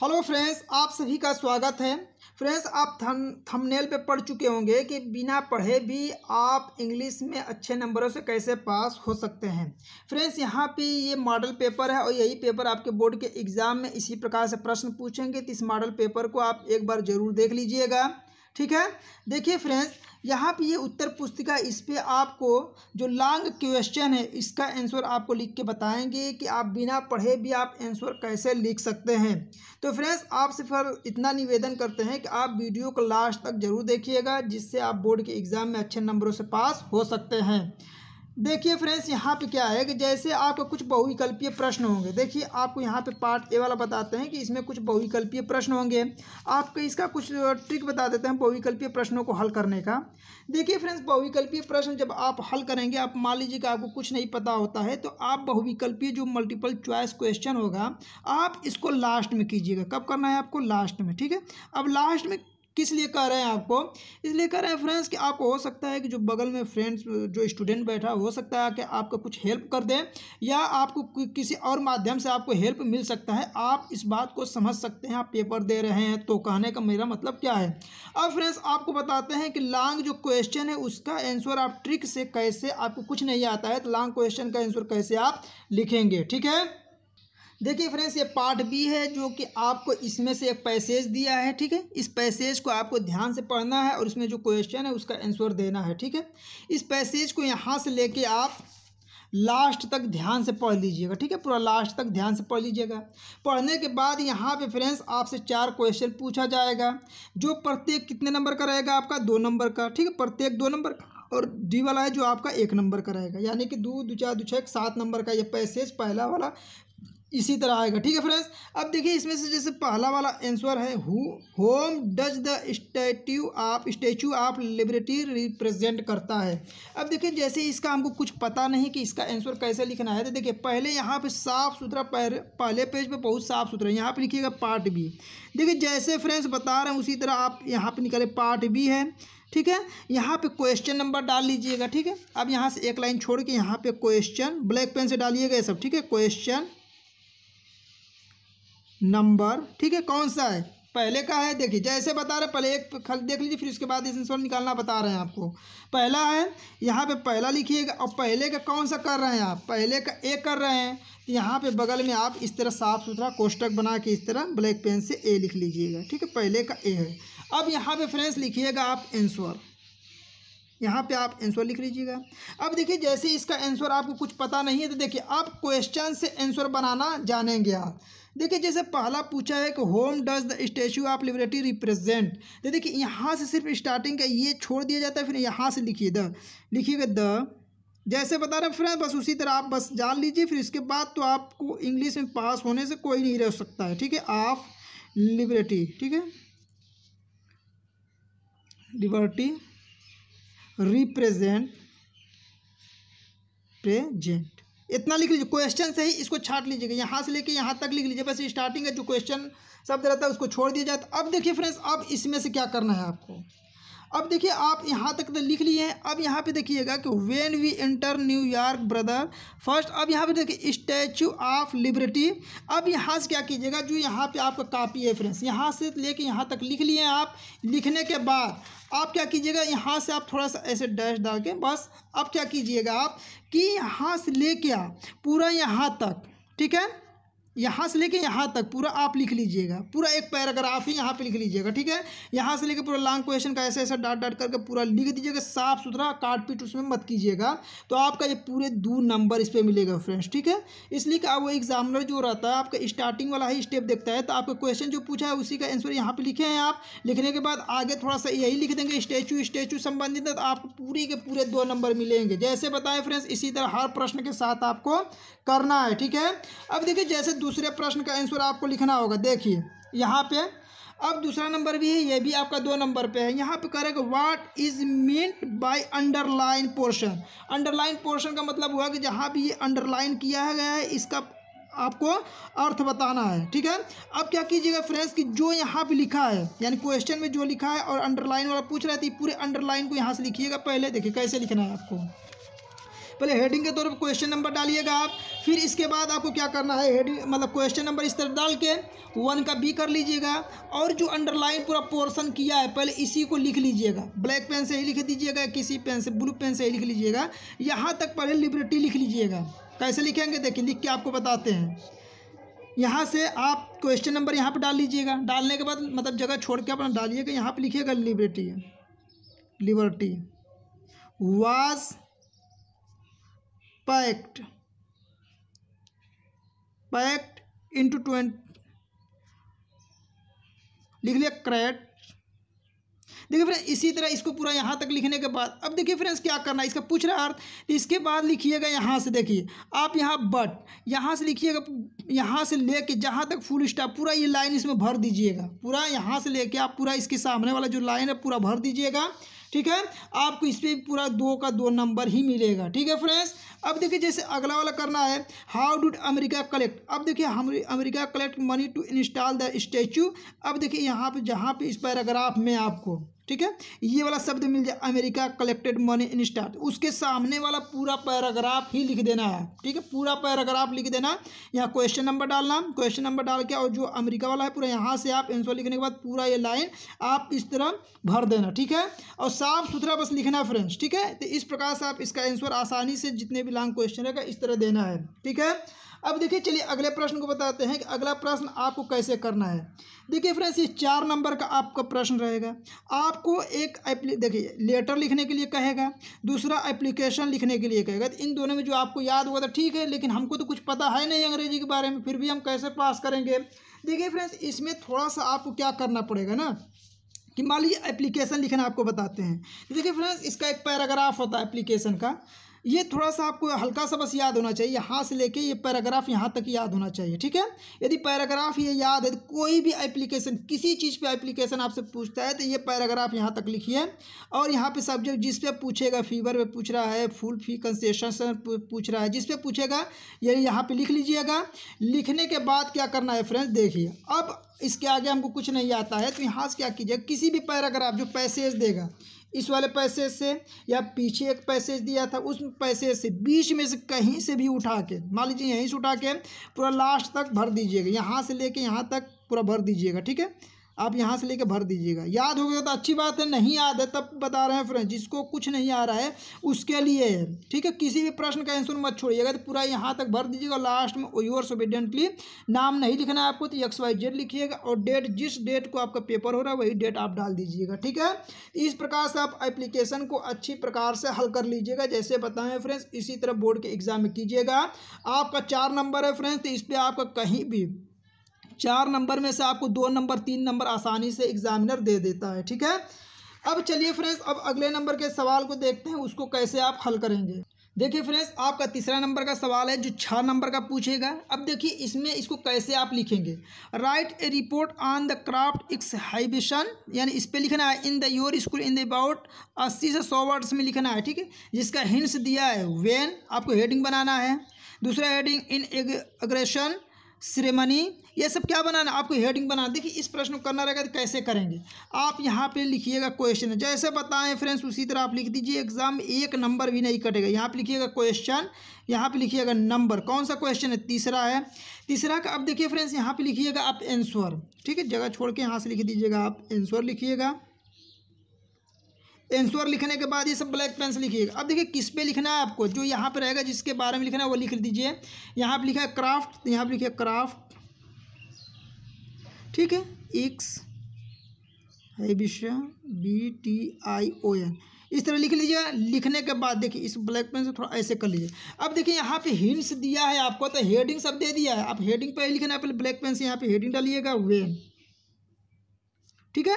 hello friends आप सभी का स्वागत है फ्रेंड्स आप थम थंबनेल पे पढ़ चुके होंगे कि बिना पढ़े भी आप इंग्लिश में अच्छे नंबरों से कैसे पास हो सकते हैं फ्रेंड्स यहाँ पे ये मॉडल पेपर है और यही पेपर आपके बोर्ड के एग्ज़ाम में इसी प्रकार से प्रश्न पूछेंगे तो इस मॉडल पेपर को आप एक बार ज़रूर देख लीजिएगा ठीक है देखिए फ्रेंड्स यहाँ पे ये उत्तर पुस्तिका इस पर आपको जो लॉन्ग क्वेश्चन है इसका आंसर आपको लिख के बताएंगे कि आप बिना पढ़े भी आप आंसर कैसे लिख सकते हैं तो फ्रेंड्स आपसे फिर इतना निवेदन करते हैं कि आप वीडियो को लास्ट तक जरूर देखिएगा जिससे आप बोर्ड के एग्ज़ाम में अच्छे नंबरों से पास हो सकते हैं देखिए फ्रेंड्स यहाँ पे क्या है कि जैसे आपको कुछ बहुविकल्पीय प्रश्न होंगे देखिए आपको यहाँ पे पार्ट ए वाला बताते हैं कि इसमें कुछ बहुविकल्पीय प्रश्न होंगे आपको इसका कुछ ट्रिक बता देते हैं बहुविकल्पीय प्रश्नों को हल करने का देखिए फ्रेंड्स बहुविकल्पीय प्रश्न जब आप हल करेंगे आप मान लीजिए कि आपको कुछ नहीं पता होता है तो आप बहुविकल्पीय जो मल्टीपल चॉइस क्वेश्चन होगा आप इसको लास्ट में कीजिएगा कब करना है आपको लास्ट में ठीक है अब लास्ट में किस लिए कह रहे हैं आपको इसलिए कह रहे हैं फ्रेंड्स कि आपको हो सकता है कि जो बगल में फ्रेंड्स जो स्टूडेंट बैठा हो सकता है कि आपको कुछ हेल्प कर दे या आपको किसी और माध्यम से आपको हेल्प मिल सकता है आप इस बात को समझ सकते हैं आप पेपर दे रहे हैं तो कहने का मेरा मतलब क्या है अब फ्रेंड्स आपको बताते हैं कि लॉन्ग जो क्वेश्चन है उसका आंसर आप ट्रिक से कैसे आपको कुछ नहीं आता है तो लॉन्ग क्वेश्चन का आंसर कैसे आप लिखेंगे ठीक है देखिए फ्रेंड्स ये पार्ट बी है जो कि आपको इसमें से एक पैसेज दिया है ठीक है इस पैसेज को आपको ध्यान से पढ़ना है और इसमें जो क्वेश्चन है उसका आंसर देना है ठीक है इस पैसेज को यहाँ से लेके आप लास्ट तक ध्यान से पढ़ लीजिएगा ठीक है पूरा लास्ट तक ध्यान से पढ़ लीजिएगा पढ़ने के बाद यहाँ पे फ्रेंड्स आपसे चार क्वेश्चन पूछा जाएगा जो प्रत्येक कितने नंबर का रहेगा आपका दो नंबर का ठीक है प्रत्येक दो नंबर का और डी वाला है जो आपका एक नंबर का रहेगा यानी कि दो दो चार दो छः सात नंबर का ये पैसेज पहला वाला इसी तरह आएगा ठीक है फ्रेंड्स अब देखिए इसमें से जैसे पहला वाला आंसर है who whom does the statue of Statue of Liberty represent करता है अब देखिए जैसे इसका हमको कुछ पता नहीं कि इसका आंसर कैसे लिखना है तो देखिए पहले यहाँ पे साफ़ सुथरा पहले पेज पे बहुत साफ़ सुथरा यहाँ पे लिखिएगा पार्ट बी देखिए जैसे फ्रेंड्स बता रहे हैं उसी तरह आप यहाँ पर निकले पार्ट बी है ठीक है यहाँ पे क्वेश्चन नंबर डाल लीजिएगा ठीक है अब यहाँ से एक लाइन छोड़ के यहाँ पे क्वेश्चन ब्लैक पेन से डालिएगा ये सब ठीक है क्वेश्चन नंबर ठीक है कौन सा है पहले का है देखिए जैसे बता रहे पहले एक खल देख लीजिए फिर उसके बाद इस इसमें निकालना बता रहे हैं आपको पहला है यहाँ पे पहला लिखिएगा और पहले का कौन सा कर रहे हैं आप पहले का ए कर रहे हैं तो यहाँ पे बगल में आप इस तरह साफ सुथरा कोष्टक बना के इस तरह ब्लैक पेन से ए लिख लीजिएगा ठीक है पहले का ए है अब यहाँ पे फ्रेंड्स लिखिएगा आप एंसर यहाँ पे आप आंसर लिख लीजिएगा अब देखिए जैसे इसका आंसर आपको कुछ पता नहीं है तो देखिए आप क्वेश्चन से आंसर बनाना जानेंगे आप देखिए जैसे पहला पूछा है कि whom does the Statue of Liberty represent तो देखिए यहाँ से सिर्फ स्टार्टिंग का ये छोड़ दिया जाता है फिर यहाँ से लिखिए द लिखिएगा द जैसे बता रहे फ्रेंड बस उसी तरह आप बस जान लीजिए फिर इसके बाद तो आपको इंग्लिश में पास होने से कोई नहीं रह सकता है ठीक है ऑफ लिबर्टी ठीक है लिबर्टी रिप्रेजेंट प्रेजेंट इतना लिख लीजिए क्वेश्चन से ही इसको छाट लीजिएगा यहाँ से लेके यहाँ तक लिख लीजिए बस स्टार्टिंग का जो क्वेश्चन शब्द रहता है उसको छोड़ दिया जाए अब देखिए फ्रेंड्स अब इसमें से क्या करना है आपको अब देखिए आप यहाँ तक तो लिख लिए हैं अब यहाँ पे देखिएगा कि when we enter New York brother first अब यहाँ पे देखिए स्टैचू ऑफ लिबर्टी अब यहाँ से क्या कीजिएगा जो यहाँ पे आपका कापी है फ्रेंड्स यहाँ से लेके यहाँ तक लिख लिए हैं आप लिखने के बाद आप क्या कीजिएगा यहाँ से आप थोड़ा सा ऐसे डैश डाल के बस अब क्या कीजिएगा आप कि यहाँ से लेके आप पूरा यहाँ तक ठीक है यहाँ से लेके यहाँ तक पूरा आप लिख लीजिएगा पूरा एक पैराग्राफ ही यहाँ पे लिख लीजिएगा ठीक है यहाँ से लेके पूरा लॉन्ग क्वेश्चन का ऐसे ऐसा डाट डाट करके पूरा लिख दीजिएगा साफ सुथरा काट पीट उसमें मत कीजिएगा तो आपका ये पूरे दो नंबर इस पर मिलेगा फ्रेंड्स ठीक है इसलिए कि वो एग्जामिनर जो रहता है आपका स्टार्टिंग वाला ही स्टेप देखता है तो आपका क्वेश्चन जो पूछा है उसी का आंसर यहाँ पर लिखे हैं आप लिखने के बाद आगे थोड़ा सा यही लिख देंगे स्टेचू स्टैचू संबंधित तो आपको पूरी के पूरे दो नंबर मिलेंगे जैसे बताएं फ्रेंड्स इसी तरह हर प्रश्न के साथ आपको करना है ठीक है अब देखिए जैसे दूसरे प्रश्न का आंसर आपको लिखना होगा देखिए यहाँ पे अब दूसरा नंबर भी है ये भी आपका दो नंबर पे है यहाँ पे करेगा what is meant by underline portion underline portion का मतलब हुआ कि जहाँ भी ये अंडरलाइन किया गया है इसका आपको अर्थ बताना है ठीक है अब क्या कीजिएगा फ्रेंड्स कि जो यहाँ पे लिखा है यानी क्वेश्चन में जो लिखा है और अंडरलाइन वाला पूछ रहा है तो पूरे अंडरलाइन को यहाँ से लिखिएगा पहले देखिए कैसे लिखना है आपको पहले हेडिंग के तौर पर क्वेश्चन नंबर डालिएगा आप फिर इसके बाद आपको क्या करना है हेडिंग मतलब क्वेश्चन नंबर इस तरह डाल के वन का बी कर लीजिएगा और जो अंडरलाइन पूरा पोर्सन किया है पहले इसी को लिख लीजिएगा ब्लैक पेन से ही लिख दीजिएगा किसी पेन से ब्लू पेन से ही लिख लीजिएगा यहाँ तक पहले लिबर्टी लिख लीजिएगा कैसे लिखेंगे देखिए लिख के आपको बताते हैं यहाँ से आप क्वेश्चन नंबर यहाँ पर डाल लीजिएगा डालने के बाद मतलब जगह छोड़ के अपना डालिएगा यहाँ पर लिखिएगा Liberty Liberty was packed packed into ट्वेंट लिख लिया क्रैट देखिए फ्रेंड्स इसी तरह इसको पूरा यहाँ तक लिखने के बाद अब देखिए फ्रेंड्स क्या करना है इसका पूछ रहा है अर्थ तो इसके बाद लिखिएगा यहाँ से देखिए आप यहाँ बट यहाँ से लिखिएगा यहाँ से लेके जहाँ तक फुल स्टॉप पूरा ये लाइन इसमें भर दीजिएगा पूरा यहाँ से लेके आप पूरा इसके सामने वाला जो लाइन है पूरा भर दीजिएगा ठीक है आपको इस पर पूरा दो का दो नंबर ही मिलेगा ठीक है फ्रेंड्स अब देखिए जैसे अगला वाला करना है हाउ डूड अमेरिका कलेक्ट अब देखिए हम America collect money to install the statue अब देखिए यहाँ पे जहाँ पे इस पैराग्राफ में आपको ठीक है ये वाला शब्द मिल जाए America collected money in start उसके सामने वाला पूरा पैराग्राफ ही लिख देना है ठीक है पूरा पैराग्राफ लिख देना यहाँ क्वेश्चन नंबर डालना क्वेश्चन नंबर डाल के और जो अमेरिका वाला है पूरा यहाँ से आप आंसर लिखने के बाद पूरा ये लाइन आप इस तरह भर देना ठीक है और साफ सुथरा बस लिखना फ्रेंड्स ठीक है तो इस प्रकार से आप इसका आंसर आसानी से जितने भी लॉन्ग क्वेश्चन रहेगा इस तरह देना है ठीक है अब देखिए चलिए अगले प्रश्न को बताते हैं कि अगला प्रश्न आपको कैसे करना है देखिए फ्रेंड्स ये चार नंबर का आपका प्रश्न रहेगा आपको एक देखिए लेटर लिखने के लिए कहेगा दूसरा एप्लीकेशन लिखने के लिए कहेगा तो इन दोनों में जो आपको याद होगा तो ठीक है लेकिन हमको तो कुछ पता है नहीं अंग्रेजी के बारे में फिर भी हम कैसे पास करेंगे देखिए फ्रेंड्स इसमें थोड़ा सा आपको क्या करना पड़ेगा ना कि मान लीजिए एप्लीकेशन लिखना आपको बताते हैं देखिए फ्रेंड्स इसका एक पैराग्राफ होता है एप्लीकेशन का ये थोड़ा सा आपको हल्का सा बस याद होना चाहिए यहाँ से लेके ये पैराग्राफ यहाँ तक याद होना चाहिए ठीक है यदि पैराग्राफ ये याद है कोई भी एप्लीकेशन किसी चीज़ पे एप्लीकेशन आपसे पूछता है तो ये पैराग्राफ यहाँ तक लिखिए और यहाँ पे सब्जेक्ट जिस पे पूछेगा फीवर पे पूछ रहा है फुल फी कंसेशन पूछ रहा है जिस पे पूछेगा ये यहाँ पर लिख लीजिएगा लिखने के बाद क्या करना है फ्रेंड्स देखिए अब इसके आगे हमको कुछ नहीं आता है तो यहाँ से क्या कीजिएगा किसी भी पैराग्राफ जो पैसेज देगा इस वाले पैसे से या पीछे एक पैसेज दिया था उस पैसे से बीच में से कहीं से भी उठा के मान लीजिए यहीं से उठा के पूरा लास्ट तक भर दीजिएगा यहाँ से लेके यहाँ तक पूरा भर दीजिएगा ठीक है आप यहाँ से लेके भर दीजिएगा याद हो गया तो अच्छी बात है नहीं याद है तब बता रहे हैं फ्रेंड जिसको कुछ नहीं आ रहा है उसके लिए ठीक है किसी भी प्रश्न का आंसर मत छोड़िएगा तो पूरा यहाँ तक भर दीजिएगा लास्ट में योर ओबिडेंटली नाम नहीं लिखना है आपको तो एक्स वाई जेड लिखिएगा और डेट जिस डेट को आपका पेपर हो रहा है वही डेट आप डाल दीजिएगा ठीक है इस प्रकार से आप एप्लीकेशन को अच्छी प्रकार से हल कर लीजिएगा जैसे बताएं फ्रेंड्स इसी तरह बोर्ड के एग्जाम में कीजिएगा आपका चार नंबर है फ्रेंड्स तो इस पर आपका कहीं भी चार नंबर में से आपको दो नंबर तीन नंबर आसानी से एग्जामिनर दे देता है ठीक है अब चलिए फ्रेंड्स अब अगले नंबर के सवाल को देखते हैं उसको कैसे आप हल करेंगे देखिए फ्रेंड्स आपका तीसरा नंबर का सवाल है जो छः नंबर का पूछेगा अब देखिए इसमें इसको कैसे आप लिखेंगे write a report on the craft exhibition यानी इस पर लिखना है in the your school in the about अस्सी से सौ वर्ड्स में लिखना है ठीक है जिसका हिंट्स दिया है वेन आपको हेडिंग बनाना है दूसरा हेडिंग इन एग्रेशन श्रेमनी ये सब क्या बनाना आपको हेडिंग बनाना देखिए इस प्रश्न को करना रहेगा तो कैसे करेंगे आप यहाँ पे लिखिएगा क्वेश्चन जैसे बताएं फ्रेंड्स उसी तरह आप लिख दीजिए एग्जाम एक नंबर भी नहीं कटेगा यहाँ पे लिखिएगा क्वेश्चन यहाँ पे लिखिएगा नंबर कौन सा क्वेश्चन है तीसरा है तीसरा का अब देखिए फ्रेंड्स यहाँ पर लिखिएगा आप एंसर ठीक है जगह छोड़ के यहाँ से लिख दीजिएगा आप एंसर लिखिएगा एंसोर लिखने के बाद ये सब ब्लैक पेन से लिखिएगा अब देखिए किस पे लिखना है आपको जो यहाँ पर रहेगा जिसके बारे में लिखना है वो लिख दीजिए यहाँ पर लिखा है क्राफ्ट यहाँ पर लिखिए क्राफ्ट ठीक है एक्स विषय B T I O N इस तरह लिख लीजिए लिखने के बाद देखिए इस ब्लैक पेन से थोड़ा ऐसे कर लीजिए अब देखिए यहाँ पे हिंट्स दिया है आपको तो हेडिंग सब दे दिया है आप हेडिंग पे लिखना है पहले ब्लैक पेन से यहाँ पे हेडिंग डालिएगा वेन ठीक है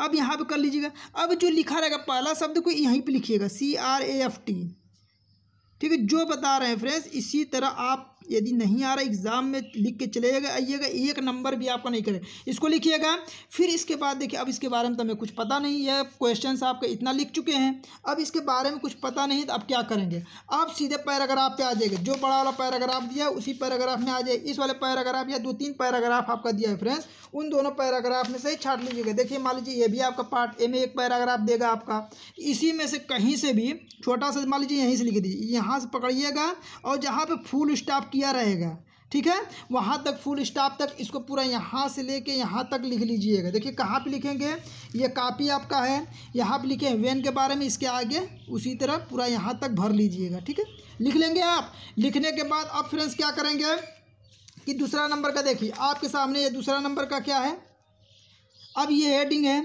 अब यहाँ पे कर लीजिएगा अब जो लिखा रहेगा पहला शब्द को यहीं पे लिखिएगा C R A F T ठीक है जो बता रहे हैं फ्रेंड्स इसी तरह आप यदि नहीं आ रहा एग्ज़ाम में लिख के चले आइएगा एक नंबर भी आपका नहीं करेगा इसको लिखिएगा फिर इसके बाद देखिए अब इसके बारे में तो हमें कुछ पता नहीं है क्वेश्चन आपका इतना लिख चुके हैं अब इसके बारे में कुछ पता नहीं तो आप क्या करेंगे आप सीधे पैराग्राफ पे आ जाएंगे जो बड़ा वाला पैराग्राफ दिया उसी पैराग्राफ में आ जाए इस वाले पैराग्राफ या दो तीन पैराग्राफ आपका दिया है फ्रेंड्स उन दोनों पैराग्राफ में से ही छाट लीजिएगा देखिए मान लीजिए ये भी आपका पार्ट ए में एक पैराग्राफ देगा आपका तो इसी में से कहीं से भी छोटा सा मान लीजिए यहीं से लिख दीजिए यहाँ से पकड़िएगा और जहाँ पर फुल स्टाफ किया रहेगा ठीक है वहाँ तक फुल स्टाफ तक इसको पूरा यहाँ से लेके यहाँ तक लिख लीजिएगा देखिए कहाँ पे लिखेंगे ये कापी आपका है यहाँ पे लिखे वेन के बारे में इसके आगे उसी तरह पूरा यहाँ तक भर लीजिएगा ठीक है लिख लेंगे आप लिखने के बाद अब फ्रेंड्स क्या करेंगे कि दूसरा नंबर का देखिए आपके सामने ये दूसरा नंबर का क्या है अब ये हेडिंग है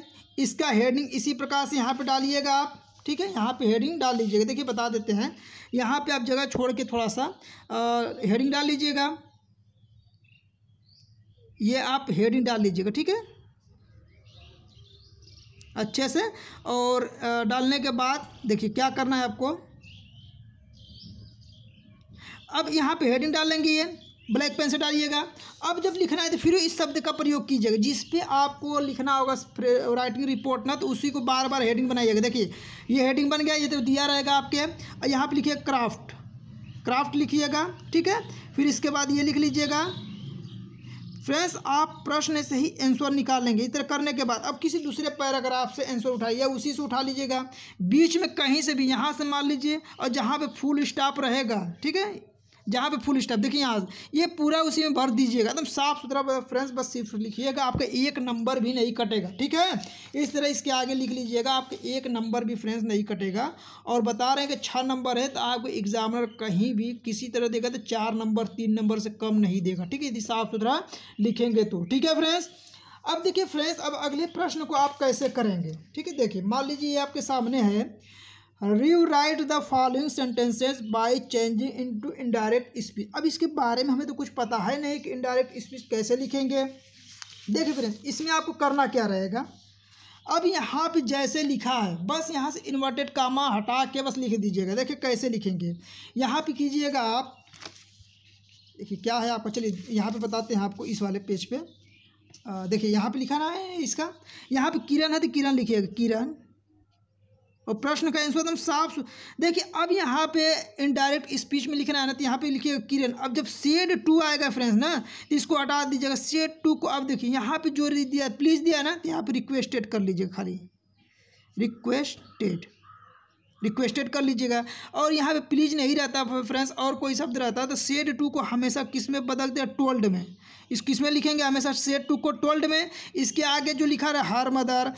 इसका हेडिंग इसी प्रकार से यहाँ पर डालिएगा आप ठीक है यहाँ पे हेडिंग डाल लीजिएगा देखिए बता देते हैं यहाँ पे आप जगह छोड़ के थोड़ा सा हेडिंग डाल लीजिएगा ये आप हेडिंग डाल लीजिएगा ठीक है अच्छे से और आ, डालने के बाद देखिए क्या करना है आपको अब यहाँ पे हेडिंग डालेंगे ये ब्लैक पेन से डालिएगा अब जब लिखना है तो फिर इस शब्द का प्रयोग कीजिएगा जिस पे आपको लिखना होगा राइटिंग रिपोर्ट ना तो उसी को बार बार हेडिंग बनाइएगा देखिए ये हेडिंग बन गया ये तो दिया रहेगा आपके यहाँ पर लिखिए क्राफ्ट क्राफ्ट लिखिएगा ठीक है फिर इसके बाद ये लिख लीजिएगा फ्रेंड्स आप प्रश्न से ही आंसर निकाल लेंगे इस तरह करने के बाद अब किसी दूसरे पैराग्राफ से आंसर उठाइए उसी से उठा लीजिएगा बीच में कहीं से भी यहाँ से मान लीजिए और जहाँ पे फुल स्टॉप रहेगा ठीक है जहाँ पे फुल स्टॉप देखिए यहाँ ये पूरा उसी में भर दीजिएगा एकदम साफ सुथरा फ्रेंड्स बस सिर्फ लिखिएगा आपका एक नंबर भी नहीं कटेगा ठीक है इस तरह इसके आगे लिख लीजिएगा आपका एक नंबर भी फ्रेंड्स नहीं कटेगा और बता रहे हैं कि छः नंबर है तो आपको एग्जामिनर कहीं भी किसी तरह देगा तो चार नंबर तीन नंबर से कम नहीं देगा ठीक है यदि साफ सुथरा लिखेंगे तो ठीक है फ्रेंड्स अब देखिए फ्रेंड्स अब अगले प्रश्न को आप कैसे करेंगे ठीक है देखिए मान लीजिए ये आपके सामने है rewrite the following sentences by changing into indirect speech अब इसके बारे में हमें तो कुछ पता है नहीं कि इनडायरेक्ट स्पीच कैसे लिखेंगे देखिए फ्रेंड्स इसमें आपको करना क्या रहेगा अब यहाँ पे जैसे लिखा है बस यहाँ से इन्वर्टेड कामा हटा के बस लिख दीजिएगा देखिए कैसे लिखेंगे यहाँ पे कीजिएगा आप देखिए क्या है आपको चलिए यहाँ पे बताते हैं आपको इस वाले पेज पे देखिए यहाँ पे लिखा ना है इसका यहाँ पे किरण है तो किरण लिखिएगा किरण और प्रश्न का आंसर एकदम साफ देखिए अब यहाँ पे इनडायरेक्ट स्पीच में लिखना है ना तो यहाँ पे लिखिएगा किरण अब जब सेड टू आएगा फ्रेंड्स ना तो इसको हटा दीजिएगा सेड टू को अब देखिए यहाँ पे जो दिया प्लीज़ दिया ना तो यहाँ पे रिक्वेस्टेड कर लीजिएगा खाली रिक्वेस्टेड रिक्वेस्टेड कर लीजिएगा और यहाँ पे प्लीज नहीं रहता फ्रेंड्स और कोई शब्द रहता तो सेड टू को हमेशा किस में बदलते हैं टोल्ड में इस किस में लिखेंगे हमेशा सेड टू को टोल्ड में इसके आगे जो लिखा रहा हर मदर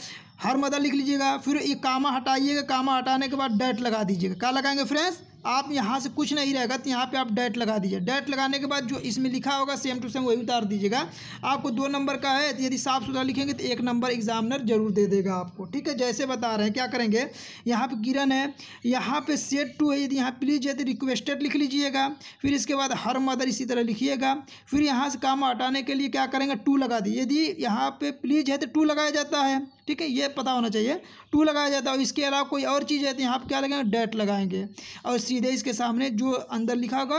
हर मदर लिख लीजिएगा फिर एक कामा हटाइएगा कामा हटाने के बाद डैट लगा दीजिएगा क्या लगाएंगे फ्रेंड्स आप यहाँ से कुछ नहीं रहेगा तो यहाँ पे आप डेट लगा दीजिए डेट लगाने के बाद जो इसमें लिखा होगा सेम टू सेम वही उतार दीजिएगा आपको दो नंबर का है तो यदि साफ सुथरा लिखेंगे तो एक नंबर एग्जामिनर जरूर दे देगा आपको ठीक है जैसे बता रहे हैं क्या करेंगे यहाँ पर किरण है यहाँ पर सेट टू है यदि यहाँ प्लीज है तो रिक्वेस्टेड लिख लीजिएगा फिर इसके बाद हर मदर इसी तरह लिखिएगा फिर यहाँ से काम हटाने के लिए क्या करेंगे टू लगा दीजिए यदि यहाँ पे प्लीज है तो टू लगाया जाता है ठीक है ये पता होना चाहिए टू लगाया जाता है इसके अलावा कोई और चीज़ है तो यहाँ पर क्या लगेंगे डेट लगाएंगे और सीधे इसके सामने जो अंदर लिखा होगा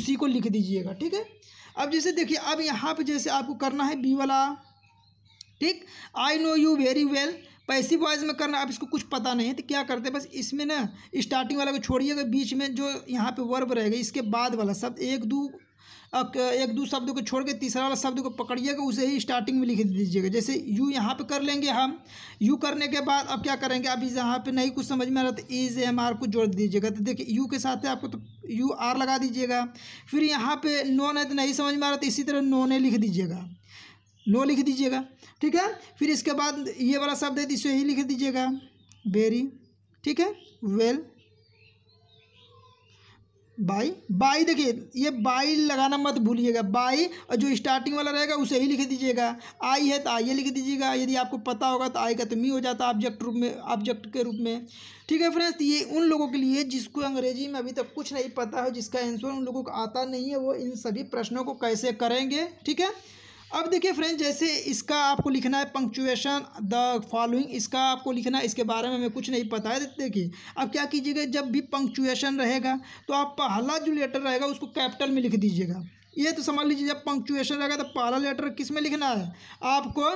उसी को लिख दीजिएगा ठीक है अब जैसे देखिए अब यहाँ पे जैसे आपको करना है बी वाला ठीक I know you very well passive voice में करना आप इसको कुछ पता नहीं है तो क्या करते हैं बस इसमें ना स्टार्टिंग वाला को छोड़िएगा बीच में जो यहाँ पे वर्ब रहेगा इसके बाद वाला शब्द एक दो एक दो शब्द को छोड़ के तीसरा वाला शब्द को पकड़िएगा उसे ही स्टार्टिंग में लिख दीजिएगा जैसे यू यहाँ पे कर लेंगे हम यू करने के बाद अब क्या करेंगे अब यहाँ पे नहीं कुछ समझ में आ रहा था तो इज एम आर को जोड़ दीजिएगा तो देखिए यू के साथ है आपको तो यू आर लगा दीजिएगा फिर यहाँ पर नॉन है तो नहीं समझ में आ रहा था तो इसी तरह नोने लिख दीजिएगा नो लिख दीजिएगा ठीक है फिर इसके बाद ये वाला शब्द है तो इसे ही लिख दीजिएगा बेरी ठीक है वेल बाई बाई देखिए ये बाई लगाना मत भूलिएगा बाई और जो स्टार्टिंग वाला रहेगा उसे ही लिख दीजिएगा आई है तो आइए लिख दीजिएगा यदि आपको पता होगा तो आई का तो मी हो जाता ऑब्जेक्ट रूप में ऑब्जेक्ट के रूप में ठीक है फ्रेंड्स तो ये उन लोगों के लिए जिसको अंग्रेजी में अभी तक कुछ नहीं पता हो जिसका आंसर उन लोगों को आता नहीं है वो इन सभी प्रश्नों को कैसे करेंगे ठीक है अब देखिए फ्रेंड जैसे इसका आपको लिखना है पंक्चुएशन द फॉलोइंग इसका आपको लिखना है इसके बारे में हमें कुछ नहीं पता है देखिए अब क्या कीजिएगा जब भी पंक्चुएशन रहेगा तो आप पहला जो लेटर रहेगा उसको कैपिटल में लिख दीजिएगा ये तो समझ लीजिए जब पंक्चुएशन रहेगा तो पहला लेटर किस में लिखना है आपको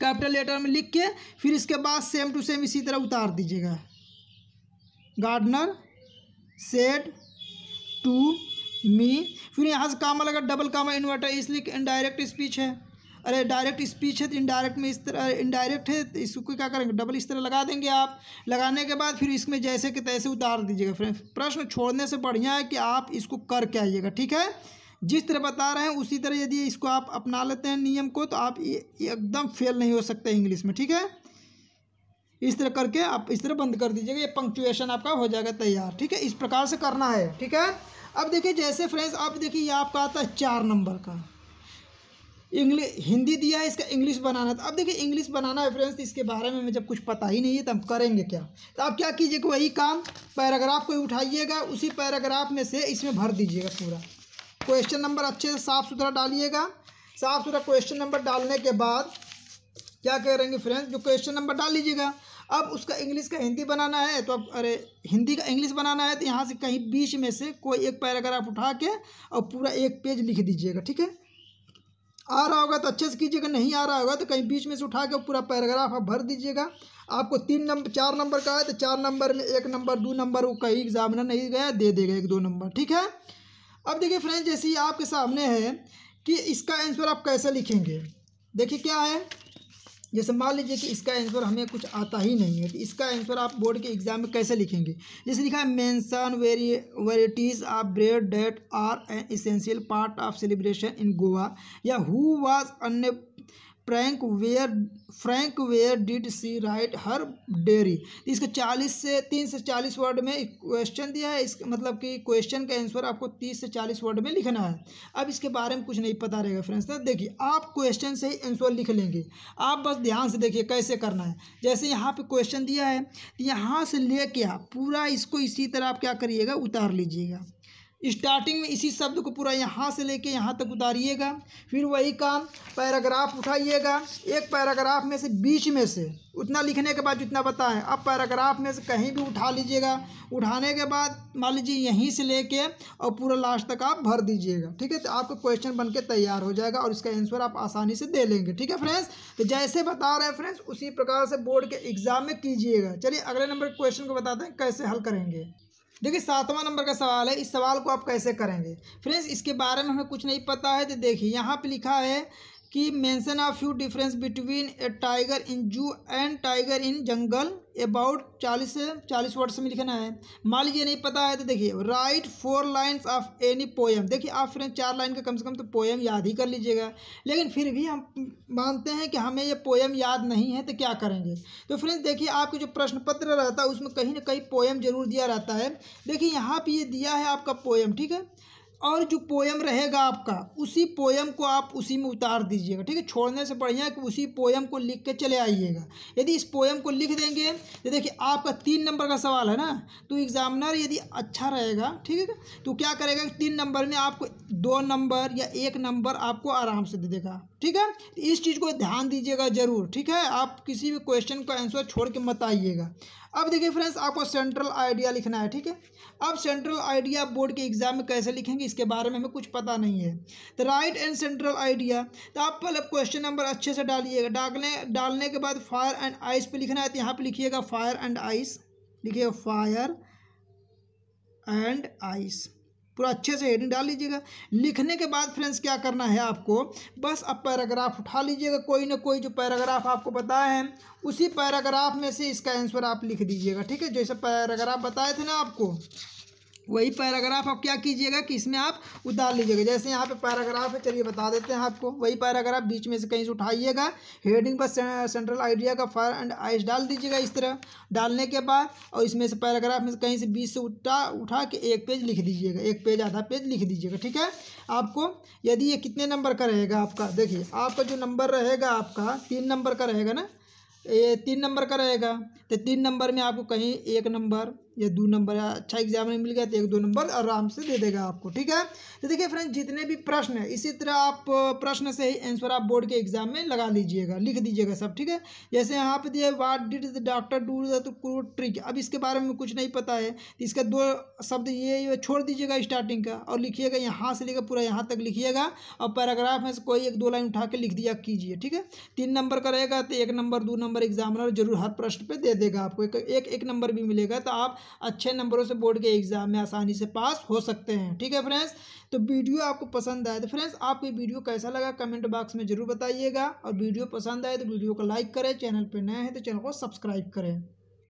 कैपिटल लेटर में लिख के फिर इसके बाद सेम टू सेम इसी तरह उतार दीजिएगा गार्डनर सेड टू मी फिर यहाँ से कामा लगा डबल कामा इन्वर्टर इसलिए इनडायरेक्ट स्पीच है अरे डायरेक्ट स्पीच है तो इनडायरेक्ट में इस तरह इनडायरेक्ट है तो इसको क्या करेंगे डबल इस तरह लगा देंगे आप लगाने के बाद फिर इसमें जैसे कि तैसे उतार दीजिएगा फ्रेंड्स प्रश्न छोड़ने से बढ़िया है कि आप इसको करके आइएगा ठीक है जिस तरह बता रहे हैं उसी तरह यदि इसको आप अपना लेते हैं नियम को तो आप एकदम फेल नहीं हो सकते इंग्लिश में ठीक है इस तरह करके आप इस तरह बंद कर दीजिएगा ये पंक्चुएशन आपका हो जाएगा तैयार ठीक है इस प्रकार से करना है ठीक है अब देखिए जैसे फ्रेंड्स अब देखिए ये आपका आता है चार नंबर का इंग्लिश हिंदी दिया है इसका इंग्लिश बनाना था अब देखिए इंग्लिश बनाना है फ्रेंड्स तो इसके बारे में जब कुछ पता ही नहीं है तो हम करेंगे क्या तो आप क्या कीजिएगा वही काम पैराग्राफ को उठाइएगा उसी पैराग्राफ में से इसमें भर दीजिएगा पूरा क्वेश्चन नंबर अच्छे से साफ़ सुथरा डालिएगा साफ़ सुथरा क्वेश्चन नंबर डालने के बाद क्या कह करेंगे फ्रेंड्स जो क्वेश्चन नंबर डाल लीजिएगा अब उसका इंग्लिश का हिंदी बनाना है तो अब अरे हिंदी का इंग्लिश बनाना है तो यहाँ से कहीं बीच में से कोई एक पैराग्राफ उठा के और पूरा एक पेज लिख दीजिएगा ठीक है आ रहा होगा तो अच्छे से कीजिएगा नहीं आ रहा होगा तो कहीं बीच में से उठा के पूरा पैराग्राफ आप भर दीजिएगा आपको तीन नंबर चार नंबर का है तो चार नंबर में एक नंबर दो नंबर वो कहीं एग्जामिनर नहीं गया दे देगा एक दो नंबर ठीक है अब देखिए फ्रेंड जैसे ही आपके सामने है कि इसका आंसर आप कैसे लिखेंगे देखिए क्या है जैसे मान लीजिए कि इसका आंसर हमें कुछ आता ही नहीं है तो इसका आंसर आप बोर्ड के एग्जाम में कैसे लिखेंगे जैसे लिखा है mention very varieties of bread that are an essential part of celebration in Goa या who was Anne Frank where Frank where did she write her diary इसको चालीस से तीन से चालीस वर्ड में क्वेश्चन दिया है इस मतलब कि क्वेश्चन का आंसर आपको तीस से चालीस वर्ड में लिखना है अब इसके बारे में कुछ नहीं पता रहेगा फ्रेंड्स तो देखिए आप क्वेश्चन से ही आंसर लिख लेंगे आप बस ध्यान से देखिए कैसे करना है जैसे यहाँ पर क्वेश्चन दिया है यहाँ से ले कर आप पूरा इसको इसी तरह आप क्या करिएगा उतार लीजिएगा स्टार्टिंग में इसी शब्द को पूरा यहाँ से लेके यहाँ तक उतारिएगा फिर वही काम पैराग्राफ उठाइएगा एक पैराग्राफ में से बीच में से उतना लिखने के बाद जितना बताएं अब पैराग्राफ में से कहीं भी उठा लीजिएगा उठाने के बाद मान लीजिए यहीं से लेके और पूरा लास्ट तक आप भर दीजिएगा ठीक है तो आपका क्वेश्चन बन के तैयार हो जाएगा और इसका आंसर आप आसानी से दे लेंगे ठीक है फ्रेंड्स तो जैसे बता रहे हैं फ्रेंड्स उसी प्रकार से बोर्ड के एग्जाम में कीजिएगा चलिए अगले नंबर क्वेश्चन को बताते हैं कैसे हल करेंगे देखिए सातवां नंबर का सवाल है इस सवाल को आप कैसे करेंगे फ्रेंड्स इसके बारे में हमें कुछ नहीं पता है तो देखिए यहाँ पे लिखा है कि mention of few difference between a tiger in zoo and tiger in jungle about चालीस से चालीस वर्ड्स में लिखना है मान लीजिए नहीं पता है तो देखिए write four lines of any poem देखिए आप फ्रेंड चार लाइन का कम से कम तो पोएम याद ही कर लीजिएगा लेकिन फिर भी हम मानते हैं कि हमें ये पोएम याद नहीं है तो क्या करेंगे तो फ्रेंड्स देखिए आपके जो प्रश्न पत्र रहता है उसमें कहीं ना कहीं पोएम जरूर दिया रहता है देखिए यहाँ पर ये दिया है आपका पोएम ठीक है और जो पोयम रहेगा आपका उसी पोयम को आप उसी में उतार दीजिएगा ठीक है छोड़ने से बढ़िया कि उसी पोयम को लिख के चले आइएगा यदि इस पोयम को लिख देंगे तो देखिए आपका तीन नंबर का सवाल है ना तो एग्ज़ामिनर यदि अच्छा रहेगा ठीक है तो क्या करेगा तीन नंबर में आपको दो नंबर या एक नंबर आपको आराम से दे देगा ठीक है तो इस चीज़ को ध्यान दीजिएगा ज़रूर ठीक है आप किसी भी क्वेश्चन का आंसर छोड़ के मत आइएगा अब देखिए फ्रेंड्स आपको सेंट्रल आइडिया लिखना है ठीक है अब सेंट्रल आइडिया बोर्ड के एग्ज़ाम में कैसे लिखेंगे इसके बारे में हमें कुछ पता नहीं है the write and central idea तो आप पहले क्वेश्चन नंबर अच्छे से डालिएगा डालने डालने के बाद फायर एंड आइस पे लिखना है तो यहाँ पे लिखिएगा फायर एंड आइस लिखिएगा फायर एंड आइस पूरा अच्छे से हेडिंग डाल लीजिएगा लिखने के बाद फ्रेंड्स क्या करना है आपको बस अब पैराग्राफ उठा लीजिएगा कोई ना कोई जो पैराग्राफ आपको बताए हैं उसी पैराग्राफ में से इसका आंसर आप लिख दीजिएगा ठीक है जैसे पैराग्राफ बताए थे ना आपको वही पैराग्राफ आप क्या कीजिएगा कि इसमें आप उतार लीजिएगा जैसे यहाँ पे पैराग्राफ है चलिए बता देते हैं आपको वही पैराग्राफ बीच में से कहीं से उठाइएगा हेडिंग पर सेंट्रल आइडिया का फायर एंड आइस डाल दीजिएगा इस तरह डालने के बाद और इसमें से पैराग्राफ में से कहीं से बीच से उठा उठा के एक पेज लिख दीजिएगा एक पेज आधा पेज लिख दीजिएगा ठीक है आपको यदि ये कितने नंबर का रहेगा आपका देखिए आपका जो नंबर रहेगा आपका तीन नंबर का रहेगा ना ये तीन नंबर का रहेगा तो तीन नंबर में आपको कहीं एक नंबर ये दो नंबर अच्छा एग्जाम में मिल गया तो एक दो नंबर आराम से दे देगा आपको ठीक है तो देखिए फ्रेंड जितने भी प्रश्न है इसी तरह आप प्रश्न से ही आंसर आप बोर्ड के एग्जाम में लगा लीजिएगा लिख दीजिएगा सब ठीक है जैसे यहाँ पे दिए what did the doctor do to trick अब इसके बारे में कुछ नहीं पता है तो इसका दो शब्द ये छोड़ दीजिएगा स्टार्टिंग का और लिखिएगा यहाँ से लेकर पूरा यहाँ तक लिखिएगा और पैराग्राफ में से कोई एक दो लाइन उठा के लिख दिया कीजिए ठीक है तीन नंबर का रहेगा तो एक नंबर दो नंबर एग्जामिनर जरूर हर प्रश्न पर दे देगा आपको एक एक नंबर भी मिलेगा तो आप अच्छे नंबरों से बोर्ड के एग्ज़ाम में आसानी से पास हो सकते हैं ठीक है फ्रेंड्स तो वीडियो आपको पसंद आए तो फ्रेंड्स आपको वीडियो कैसा लगा कमेंट बॉक्स में ज़रूर बताइएगा और वीडियो पसंद आए तो वीडियो को लाइक करें चैनल पर नए हैं तो चैनल को सब्सक्राइब करें